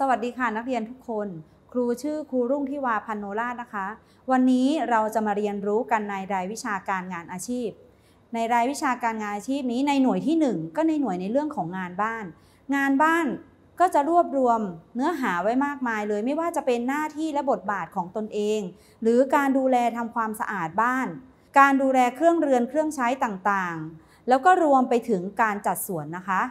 สวัสดีค่ะนักเรียนทุกคน ครูชื่อครูรุ่งทิวาพันโนรานะคะ วันนี้เราจะมาเรียนรู้กันในรายวิชาการงานอาชีพ ในรายวิชาการงานอาชีพนี้ในหน่วยที่ 1 ก็ในหน่วยในเรื่องของงานบ้าน งานบ้านก็จะรวบรวมเนื้อหาไว้มากมายเลย ไม่ว่าจะเป็นหน้าที่และบทบาทของตนเอง หรือการดูแลทำความสะอาดบ้าน การดูแลเครื่องเรือนเครื่องใช้ต่างๆ แล้วก็รวมไปถึงการจัดสวนนะคะ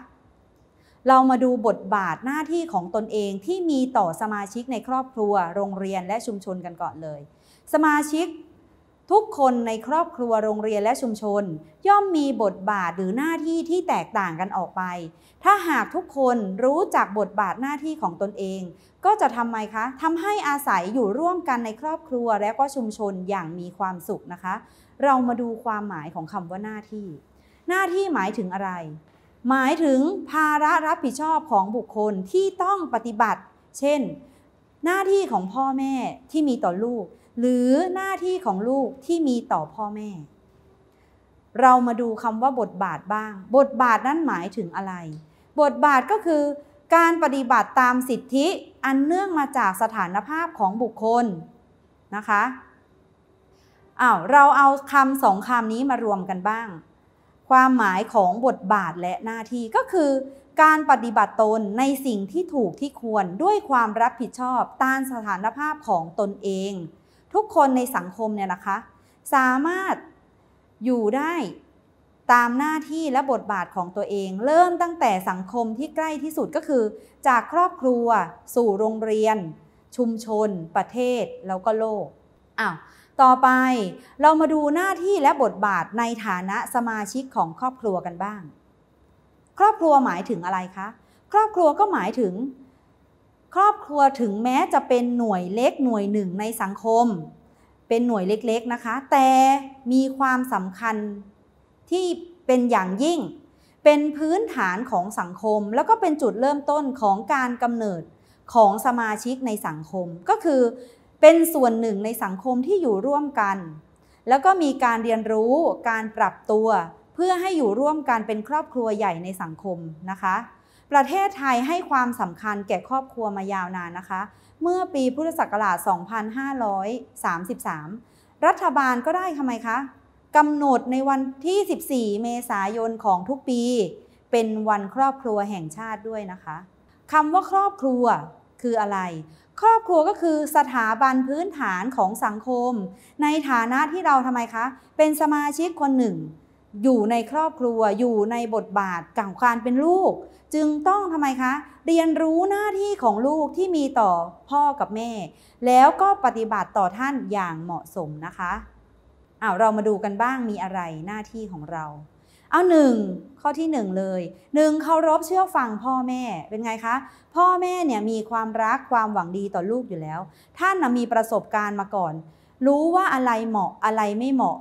เรามาดูบทบาทหน้าที่ของตนเองที่มีต่อสมาชิกในครอบครัว โรงเรียนและชุมชนกันก่อนเลย สมาชิก ทุกคนในครอบครัวโรงเรียนและชุมชน ย่อมมีบทบาทหรือหน้าที่ที่แตกต่างกันออกไป ถ้าหากทุกคนรู้จักบทบาทหน้าที่ของตนเอง ก็จะทำไมคะทำให้อาศัยอยู่ร่วมกันในครอบครัวและก็ชุมชนอย่างมีความสุขนะคะ เรามาดูความหมายของคำว่าหน้าที่ หน้าที่หมายถึงอะไรหมายถึงภาระรับผิดชอบของบุคคลที่ต้องปฏิบัติ เช่น หน้าที่ของพ่อแม่ที่มีต่อลูก หรือหน้าที่ของลูกที่มีต่อพ่อแม่ เรามาดูคำว่าบทบาทบ้าง บทบาทนั้นหมายถึงอะไร บทบาทก็คือ การปฏิบัติตามสิทธิอันเนื่องมาจากสถานภาพของบุคคลนะคะอ้าวเราเอาคำสองคำนี้มารวมกันบ้างความหมายของบทบาทและ หน้าที่ก็คือ การปฏิบัติตนในสิ่งที่ถูกที่ควรด้วยความรับผิดชอบ ตามสถานภาพของตนเอง ทุกคนในสังคมเนี่ยนะคะ สามารถอยู่ได้ตามหน้าที่และบทบาทของตัวเอง เริ่มตั้งแต่สังคมที่ใกล้ที่สุดก็คือ จากครอบครัว สู่โรงเรียน ชุมชน ประเทศแล้วก็โลกอ้าวต่อไปเรามาดูหน้าที่และบทบาทในฐานะสมาชิกของครอบครัวกันบ้าง ครอบครัวหมายถึงอะไรคะ ครอบครัวก็หมายถึง ครอบครัวถึงแม้จะเป็นหน่วยเล็กหน่วยหนึ่งในสังคม เป็นหน่วยเล็ก ๆนะคะ แต่มีความสำคัญที่เป็นอย่างยิ่ง เป็นพื้นฐานของสังคม แล้วก็เป็นจุดเริ่มต้นของการกำเนิดของสมาชิกในสังคม ก็คือเป็นส่วนหนึ่งในสังคมที่อยู่ร่วมกัน แล้วก็มีการเรียนรู้การปรับตัว เพื่อให้อยู่ร่วมกันเป็นครอบครัวใหญ่ในสังคมนะคะ ประเทศไทยให้ความสำคัญแก่ครอบครัวมายาวนานนะคะ เมื่อปีพุทธศักราช 2533 รัฐบาลก็ได้ทำไมคะกำหนดในวันที่ 14 เมษายนของทุกปี เป็นวันครอบครัวแห่งชาติด้วยนะคะคำว่าครอบครัวคืออะไรครอบครัวก็คือสถาบันพื้นฐานของสังคมในฐานะที่เราทำไมคะ เป็นสมาชิกคนหนึ่ง อยู่ในครอบครัวอยู่ในบทบาทกับการเป็นลูกจึงต้องทำไมคะ เรียนรู้หน้าที่ของลูกที่มีต่อพ่อกับแม่ แล้วก็ปฏิบัติต่อท่านอย่างเหมาะสมนะคะอ้าวเรามาดูกันบ้างมีอะไรหน้าที่ของเราเอาหนึ่งข้อที่หนึ่งเลยหนึ่งเคารพเชื่อฟังพ่อแม่เป็นไงคะ พ่อแม่เนี่ยมีความรักความหวังดีต่อลูกอยู่แล้ว ท่านมีประสบการณ์มาก่อน รู้ว่าอะไรเหมาะอะไรไม่เหมาะ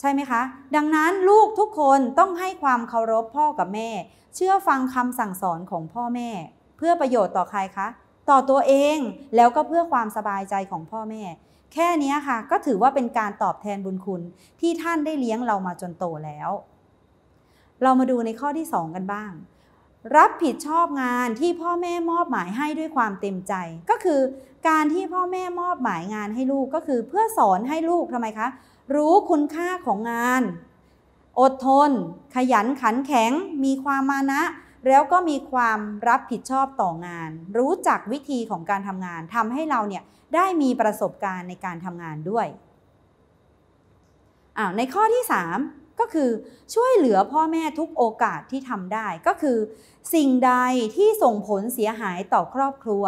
ใช่ไหมคะ ดังนั้นลูกทุกคนต้องให้ความเคารพพ่อกับแม่ เชื่อฟังคำสั่งสอนของพ่อแม่ เพื่อประโยชน์ต่อใครคะต่อตัวเองแล้วก็เพื่อความสบายใจของพ่อแม่ แค่นี้ค่ะก็ถือว่าเป็นการตอบแทนบุญคุณ ที่ท่านได้เลี้ยงเรามาจนโตแล้วเรามาดูในข้อที่ 2 กันบ้าง รับผิดชอบงานที่พ่อแม่มอบหมายให้ด้วยความเต็มใจ ก็คือการที่พ่อแม่มอบหมายงานให้ลูกก็คือเพื่อสอนให้ลูกทำไมคะ รู้คุณค่าของงาน อดทน ขยันขันแข็ง มีความมานะ แล้วก็มีความรับผิดชอบต่องาน รู้จักวิธีของการทำงานทำให้เราเนี่ยได้มีประสบการณ์ในการทำงานด้วยอาในข้อที่3ก็คือช่วยเหลือพ่อแม่ทุกโอกาสที่ทำได้ ก็คือ สิ่งใดที่ส่งผลเสียหายต่อครอบครัว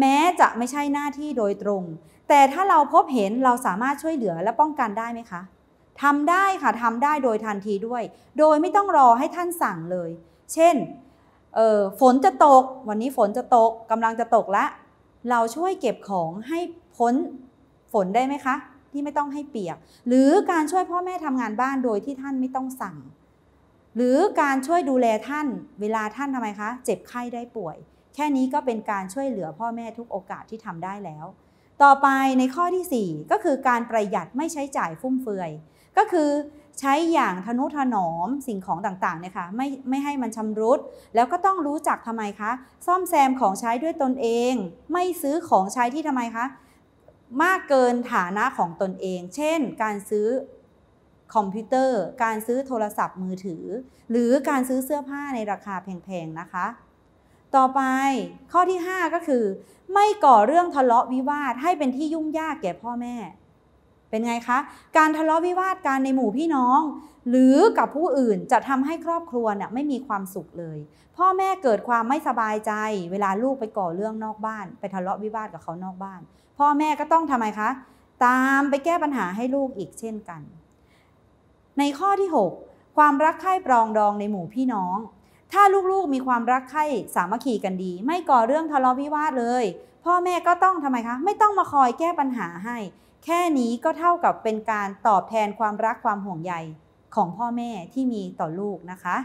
แม้จะไม่ใช่หน้าที่โดยตรง แต่ถ้าเราพบเห็นเราสามารถช่วยเหลือและป้องกันได้ไหมคะทำได้ค่ะทำได้โดยทันทีด้วย โดยไม่ต้องรอให้ท่านสั่งเลย เช่นฝนจะตก วันนี้ฝนจะตกกำลังจะตกละ เราช่วยเก็บของให้พ้นฝนได้ไหมคะที่ไม่ต้องให้เปียก หรือการช่วยพ่อแม่ทำงานบ้านโดยที่ท่านไม่ต้องสั่ง หรือการช่วยดูแลท่าน เวลาท่านทำไมคะ เจ็บไข้ได้ป่วย แค่นี้ก็เป็นการช่วยเหลือพ่อแม่ทุกโอกาสที่ทำได้แล้ว ต่อไปในข้อที่ 4 ก็คือการประหยัดไม่ใช้จ่ายฟุ่มเฟือยก็คือ ใช้อย่างทนุถนอม สิ่งของต่างๆเนี่ยค่ะไม่ไม่ให้มันชำรุด แล้วก็ต้องรู้จักทำไมคะ ซ่อมแซมของใช้ด้วยตนเอง ไม่ซื้อของใช้ที่ทำไมคะมากเกินฐานะของตนเอง เช่น การซื้อคอมพิวเตอร์ การซื้อโทรศัพท์มือถือ หรือการซื้อเสื้อผ้าในราคาแพงๆ นะคะ ต่อไปข้อที่ 5 ก็คือ ไม่ก่อเรื่องทะเลาะวิวาทให้เป็นที่ยุ่งยากแก่พ่อแม่ เป็นไงคะ การทะเลาะวิวาทการในหมู่พี่น้อง หรือกับผู้อื่นจะทำให้ครอบครัวเนี่ยไม่มีความสุขเลย พ่อแม่เกิดความไม่สบายใจ เวลาลูกไปก่อเรื่องนอกบ้าน ไปทะเลาะวิวาทกับเขานอกบ้านพ่อแม่ก็ต้องทำไมคะตามไปแก้ปัญหาให้ลูกอีกเช่นกัน ในข้อที่ 6 ความรักใคร่ปรองดองในหมู่พี่น้อง ถ้าลูกๆมีความรักใคร่สามัคคีกันดี ไม่ก่อเรื่องทะเลาะวิวาทเลย พ่อแม่ก็ต้องทำไมคะ ไม่ต้องมาคอยแก้ปัญหาให้ แค่นี้ก็เท่ากับเป็นการตอบแทนความรักความห่วงใยของพ่อแม่ที่มีต่อลูกนะคะ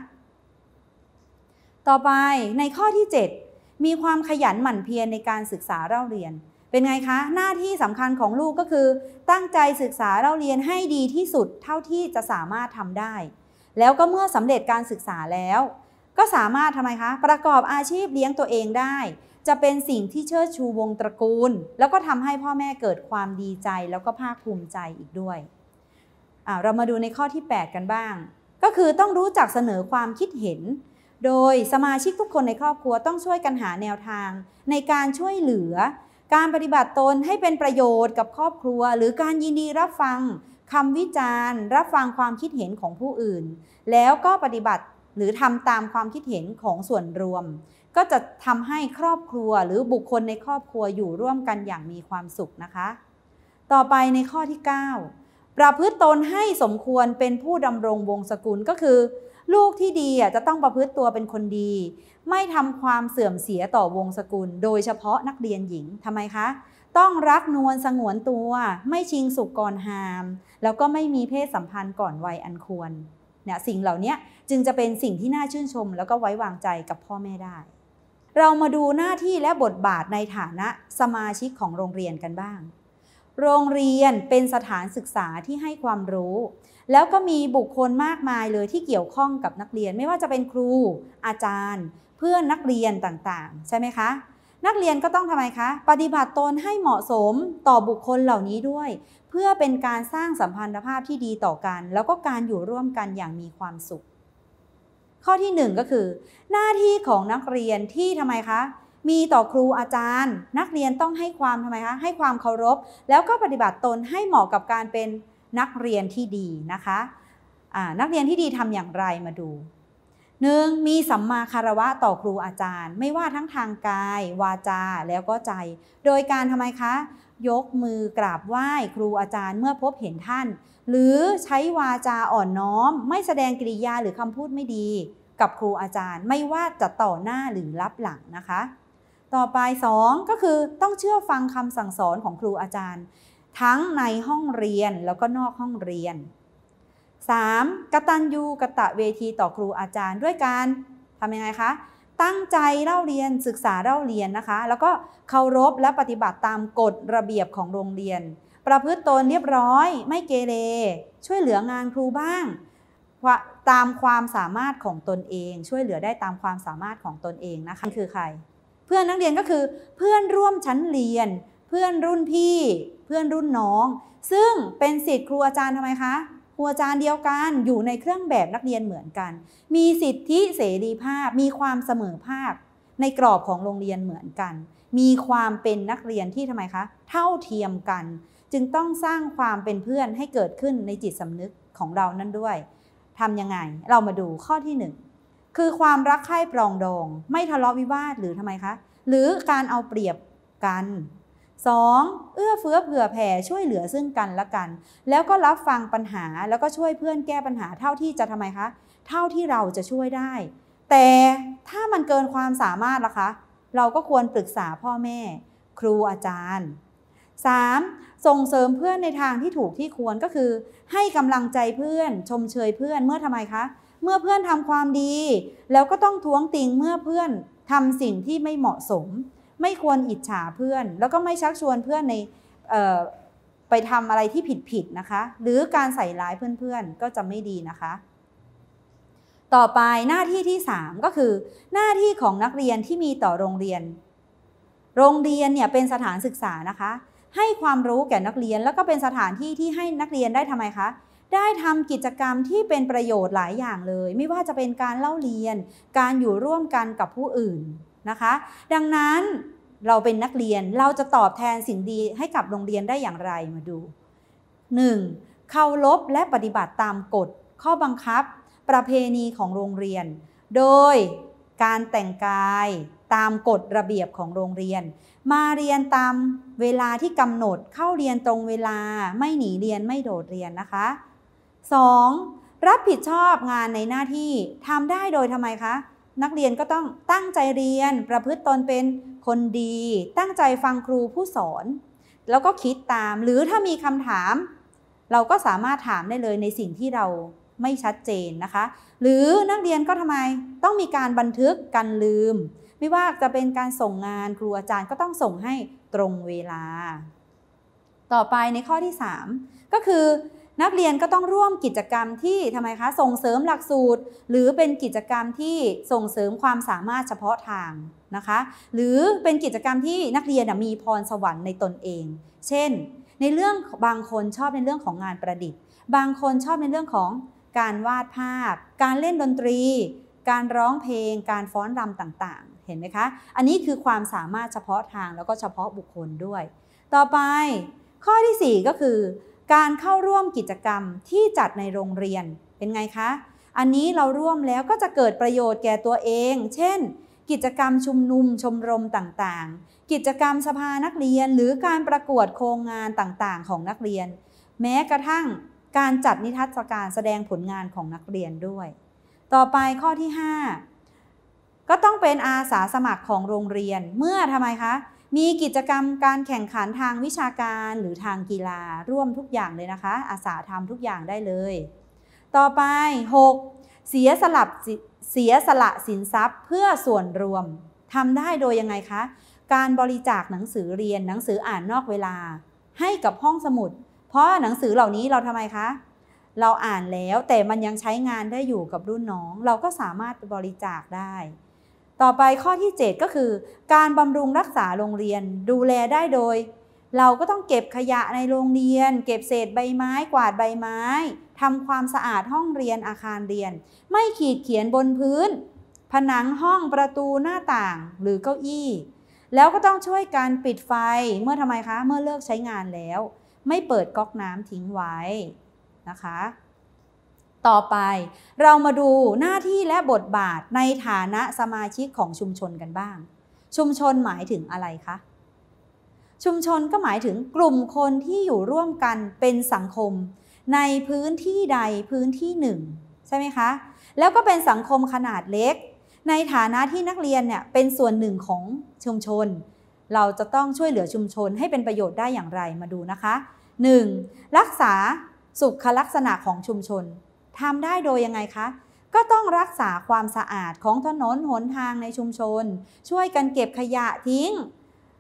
ต่อไปในข้อที่ 7 มีความขยันหมั่นเพียรในการศึกษาเล่าเรียนเป็นไงคะหน้าที่สำคัญของลูกก็คือ ตั้งใจศึกษาเล่าเรียนให้ดีที่สุดเท่าที่จะสามารถทำได้ แล้วก็เมื่อสำเร็จการศึกษาแล้ว ก็สามารถทำไมคะ ประกอบอาชีพเลี้ยงตัวเองได้ จะเป็นสิ่งที่เชิดชูวงตระกูล แล้วก็ทำให้พ่อแม่เกิดความดีใจแล้วก็ภาคภูมิใจอีกด้วยเรามาดูในข้อที่ 8 กันบ้าง ก็คือต้องรู้จักเสนอความคิดเห็น โดยสมาชิกทุกคนในครอบครัวต้องช่วยกันหาแนวทาง ในการช่วยเหลือการปฏิบัติตนให้เป็นประโยชน์กับครอบครัว หรือการยินดีรับฟังคำวิจารณ์รับฟังความคิดเห็นของผู้อื่น แล้วก็ปฏิบัติหรือทำตามความคิดเห็นของส่วนรวม ก็จะทำให้ครอบครัวหรือบุคคลในครอบครัวอยู่ร่วมกันอย่างมีความสุขนะคะ ต่อไปในข้อที่ 9 ประพฤติตนให้สมควรเป็นผู้ดำรงวงศกุลก็คือลูกที่ดีจะต้องประพฤติตัวเป็นคนดี ไม่ทำความเสื่อมเสียต่อวงศกุลโดยเฉพาะนักเรียนหญิงทำไมคะ ต้องรักนวลสงวนตัว ไม่ชิงสุกก่อนหาม แล้วก็ไม่มีเพศสัมพันธ์ก่อนวัยอันควรเนี่ยสิ่งเหล่านี้จึงจะเป็นสิ่งที่น่าชื่นชมแล้วก็ไว้วางใจกับพ่อแม่ได้ เรามาดูหน้าที่และบทบาทในฐานะสมาชิกของโรงเรียนกันบ้างโรงเรียนเป็นสถานศึกษาที่ให้ความรู้ แล้วก็มีบุคคลมากมายเลยที่เกี่ยวข้องกับนักเรียนไม่ว่าจะเป็นครู อาจารย์ เพื่อนนักเรียนต่างๆ ใช่ไหมคะ นักเรียนก็ต้องทำไมคะ ปฏิบัติตนให้เหมาะสมต่อบุคคลเหล่านี้ด้วย เพื่อเป็นการสร้างสัมพันธภาพที่ดีต่อกัน แล้วก็การอยู่ร่วมกันอย่างมีความสุข ข้อที่ 1 ก็คือ หน้าที่ของนักเรียนที่ทำไมคะมีต่อครูอาจารย์ นักเรียนต้องให้ความทำไมคะ ให้ความเคารพ แล้วก็ปฏิบัติตนให้เหมาะกับการเป็นนักเรียนที่ดีนะคะนักเรียนที่ดีทำอย่างไรมาดูหนึ่งมีสัมมาคารวะต่อครูอาจารย์ ไม่ว่าทั้งทางกาย วาจาแล้วก็ใจ โดยการทำไมคะ ยกมือกราบไหว้ครูอาจารย์เมื่อพบเห็นท่าน หรือใช้วาจาอ่อนน้อม ไม่แสดงกิริยาหรือคำพูดไม่ดี กับครูอาจารย์ ไม่ว่าจะต่อหน้าหรือรับหลังนะคะต่อไป 2 ก็คือต้องเชื่อฟังคำสั่งสอนของครูอาจารย์ ทั้งในห้องเรียนแล้วก็นอกห้องเรียน 3. กระตันยูกระตะเวทีต่อครูอาจารย์ด้วยการทำยังไงคะตั้งใจเล่าเรียนศึกษาเล่าเรียนนะคะ แล้วก็เคารพและปฏิบัติตามกฎระเบียบของโรงเรียน ประพฤติตนเรียบร้อย ไม่เกเรช่วยเหลืองานครูบ้างตามความสามารถของตนเอง ช่วยเหลือได้ตามความสามารถของตนเองนะคะคือใครพื่อนนักเรียนก็คือเพื่อนร่วมชั้นเรียน เพื่อนรุ่นพี่ เพื่อนรุ่นน้อง ซึ่งเป็นสิทธิ์ครูอาจารย์ทำไมคะ ครูอาจารย์เดียวกันอยู่ในเครื่องแบบนักเรียนเหมือนกัน มีสิทธิเสรีภาพ มีความเสมอภาคในกรอบของโรงเรียนเหมือนกัน มีความเป็นนักเรียนที่ทำไมคะ เท่าเทียมกัน จึงต้องสร้างความเป็นเพื่อนให้เกิดขึ้นในจิตสำนึกของเรานั่นด้วยทำยังไงเรามาดูข้อที่1คือความรักใคร่ปรองดอง ไม่ทะเลาะวิวาทหรือทำไมคะ หรือการเอาเปรียบกัน 2. เอื้อเฟื้อเผื่อแผ่ช่วยเหลือซึ่งกันและกัน แล้วก็รับฟังปัญหาแล้วก็ช่วยเพื่อนแก้ปัญหาเท่าที่จะทำไมคะ เท่าที่เราจะช่วยได้ แต่ถ้ามันเกินความสามารถล่ะคะ เราก็ควรปรึกษาพ่อแม่ ครูอาจารย์ 3. ส่งเสริมเพื่อนในทางที่ถูกที่ควรก็คือ ให้กำลังใจเพื่อน ชมเชยเพื่อนเมื่อทำไมคะเมื่อเพื่อนทำความดีแล้วก็ต้องท้วงติงเมื่อเพื่อนทำสิ่งที่ไม่เหมาะสม ไม่ควรอิจฉาเพื่อน แล้วก็ไม่ชักชวนเพื่อนในไปทำอะไรที่ผิดๆนะคะ หรือการใส่ร้ายเพื่อนๆก็จะไม่ดีนะคะ ต่อไปหน้าที่ที่3ก็คือหน้าที่ของนักเรียนที่มีต่อโรงเรียน โรงเรียนเนี่ยเป็นสถานศึกษานะคะ ให้ความรู้แก่นักเรียน แล้วก็เป็นสถานที่ที่ให้นักเรียนได้ทำไมคะได้ทำกิจกรรมที่เป็นประโยชน์หลายอย่างเลย ไม่ว่าจะเป็นการเล่าเรียน การอยู่ร่วมกันกับผู้อื่นนะคะ ดังนั้นเราเป็นนักเรียนเราจะตอบแทนสิ่งดีให้กับโรงเรียนได้อย่างไรมาดู 1. เคารพและปฏิบัติตามกฎ ข้อบังคับประเพณีของโรงเรียน โดยการแต่งกายตามกฎระเบียบของโรงเรียน มาเรียนตามเวลาที่กำหนดเข้าเรียนตรงเวลาไม่หนีเรียนไม่โดดเรียนนะคะ 2. รับผิดชอบงานในหน้าที่ทำได้โดยทำไมคะ นักเรียนก็ต้องตั้งใจเรียน ประพฤติตนเป็นคนดี ตั้งใจฟังครูผู้สอน แล้วก็คิดตาม หรือถ้ามีคำถาม เราก็สามารถถามได้เลยในสิ่งที่เราไม่ชัดเจนนะคะ หรือนักเรียนก็ทำไมต้องมีการบันทึกการลืม ไม่ว่าจะเป็นการส่งงานครูอาจารย์ก็ต้องส่งให้ตรงเวลา ต่อไปในข้อที่ 3 ก็คือนักเรียนก็ต้องร่วมกิจกรรมที่ทำไมคะส่งเสริมหลักสูตรหรือเป็นกิจกรรมที่ส่งเสริมความสามารถเฉพาะทางนะคะหรือเป็นกิจกรรมที่นักเรียนมีพรสวรรค์ในตนเอง เช่น ในเรื่องบางคนชอบในเรื่องของงานประดิษฐ์ บางคนชอบในเรื่องของการวาดภาพ การเล่นดนตรี การร้องเพลงการฟ้อนรำต่างๆเห็นไหมคะอันนี้คือความสามารถเฉพาะทางแล้วก็เฉพาะบุคคลด้วย ต่อไปข้อที่ 4 ก็คือการเข้าร่วมกิจกรรมที่จัดในโรงเรียนเป็นไงคะ อันนี้เราร่วมแล้วก็จะเกิดประโยชน์แก่ตัวเอง เช่น กิจกรรมชุมนุมชมรมต่างๆ กิจกรรมสภานักเรียน หรือการประกวดโครงงานต่างๆของนักเรียน แม้กระทั่งการจัดนิทรรศการแสดงผลงานของนักเรียนด้วย ต่อไปข้อที่ 5 ก็ต้องเป็นอาสาสมัครของโรงเรียน เมื่อทำไมคะมีกิจกรรมการแข่งขันทางวิชาการหรือทางกีฬาร่วมทุกอย่างเลยนะคะ อาสาทำทุกอย่างได้เลย ต่อไป 6. เสียสลับเสียสละสินทรัพย์เพื่อส่วนรวมทำได้โดยยังไงคะ การบริจาคหนังสือเรียนหนังสืออ่านนอกเวลาให้กับห้องสมุด เพราะหนังสือเหล่านี้เราทำไมคะ เราอ่านแล้วแต่มันยังใช้งานได้อยู่กับรุ่นน้อง เราก็สามารถบริจาคได้ต่อไปข้อที่ 7 ก็คือการบำรุงรักษาโรงเรียนดูแลได้โดย เราก็ต้องเก็บขยะในโรงเรียน เก็บเศษใบไม้ กวาดใบไม้ทำความสะอาดห้องเรียนอาคารเรียน ไม่ขีดเขียนบนพื้น ผนังห้องประตูหน้าต่าง หรือเก้าอี้ แล้วก็ต้องช่วยการปิดไฟ เมื่อทำไมคะเมื่อเลิกใช้งานแล้ว ไม่เปิดก๊อกน้ำทิ้งไว้นะคะต่อไปเรามาดูหน้าที่และบทบาทในฐานะสมาชิกของชุมชนกันบ้าง ชุมชนหมายถึงอะไรคะ ชุมชนก็หมายถึงกลุ่มคนที่อยู่ร่วมกันเป็นสังคมในพื้นที่ใดพื้นที่หนึ่ง ใช่ไหมคะ แล้วก็เป็นสังคมขนาดเล็ก ในฐานะที่นักเรียนเนี่ยเป็นส่วนหนึ่งของชุมชน เราจะต้องช่วยเหลือชุมชนให้เป็นประโยชน์ได้อย่างไรมาดูนะคะ 1. รักษาสุขลักษณะของชุมชนทำได้โดยยังไงคะ ก็ต้องรักษาความสะอาดของถนนหนทางในชุมชน ช่วยกันเก็บขยะทิ้ง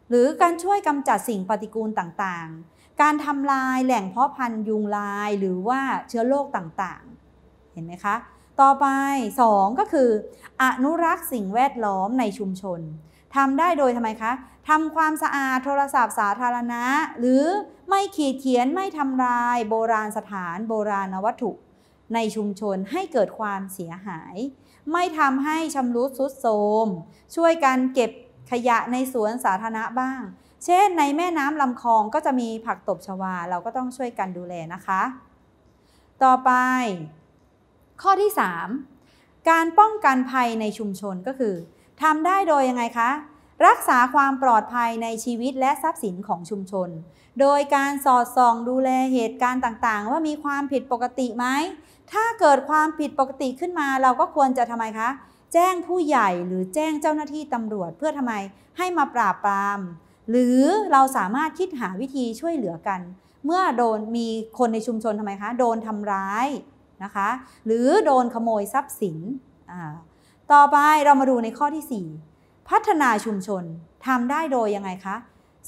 หรือการช่วยกำจัดสิ่งปฏิกูลต่างๆ การทำลายแหล่งเพาะพันธุ์ยุงลายหรือว่าเชื้อโรคต่างๆเห็นไหมคะ ต่อไป 2 ก็คืออนุรักษ์สิ่งแวดล้อมในชุมชน ทำได้โดยทำไมคะทำความสะอาดโทรศัพท์ สาธารณะ หรือไม่ขีดเขียนไม่ทำลายโบราณสถานโบราณวัตถุในชุมชนให้เกิดความเสียหาย ไม่ทำให้ชำรุดทรุดโทรมช่วยกันเก็บขยะในสวนสาธารณะบ้าง เช่นในแม่น้ำลำคลองก็จะมีผักตบชวา เราก็ต้องช่วยกันดูแลนะคะ ต่อไป ข้อที่ 3 การป้องกันภัยในชุมชนก็คือทำได้โดยยังไงคะรักษาความปลอดภัยในชีวิตและทรัพย์สินของชุมชน โดยการสอดส่องดูแลเหตุการณ์ต่างๆ ว่ามีความผิดปกติไหม ถ้าเกิดความผิดปกติขึ้นมาเราก็ควรจะทำไมคะ แจ้งผู้ใหญ่หรือแจ้งเจ้าหน้าที่ตำรวจเพื่อทำไมให้มาปราบปราม หรือเราสามารถคิดหาวิธีช่วยเหลือกัน เมื่อโดนมีคนในชุมชนทำไมคะ โดนทำร้ายนะคะ หรือโดนขโมยทรัพย์สิน ต่อไปเรามาดูในข้อที่4พัฒนาชุมชนทำได้โดยยังไงคะ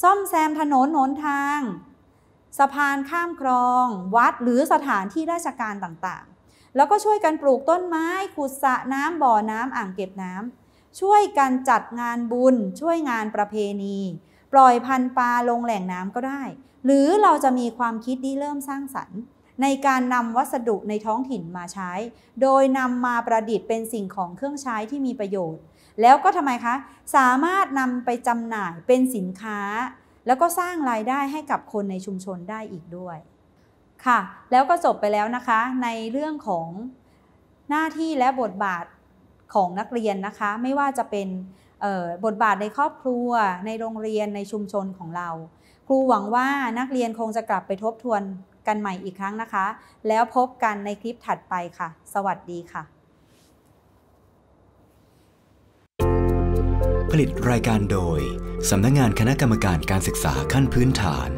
ซ่อมแซมถนนหนทางสะพานข้ามคลอง วัดหรือสถานที่ราชการต่างๆ แล้วก็ช่วยกันปลูกต้นไม้ขุดสระน้ำบ่อน้ำอ่างเก็บน้ำช่วยกันจัดงานบุญ ช่วยงานประเพณี ปล่อยพันปลาลงแหล่งน้ำก็ได้ หรือเราจะมีความคิดที่เริ่มสร้างสรรค์ ในการนำวัสดุในท้องถิ่นมาใช้ โดยนำมาประดิษฐ์เป็นสิ่งของเครื่องใช้ที่มีประโยชน์แล้วก็ทำไมคะ สามารถนำไปจำหน่ายเป็นสินค้า แล้วก็สร้างรายได้ให้กับคนในชุมชนได้อีกด้วยค่ะ แล้วก็จบไปแล้วนะคะ ในเรื่องของหน้าที่และบทบาทของนักเรียนนะคะ ไม่ว่าจะเป็นบทบาทในครอบครัวในโรงเรียนในชุมชนของเรา ครูหวังว่านักเรียนคงจะกลับไปทบทวนกันใหม่อีกครั้งนะคะ แล้วพบกันในคลิปถัดไปค่ะ สวัสดีค่ะผลิตรายการโดย สำนักงงานคณะกรรมการการศึกษาขั้นพื้นฐาน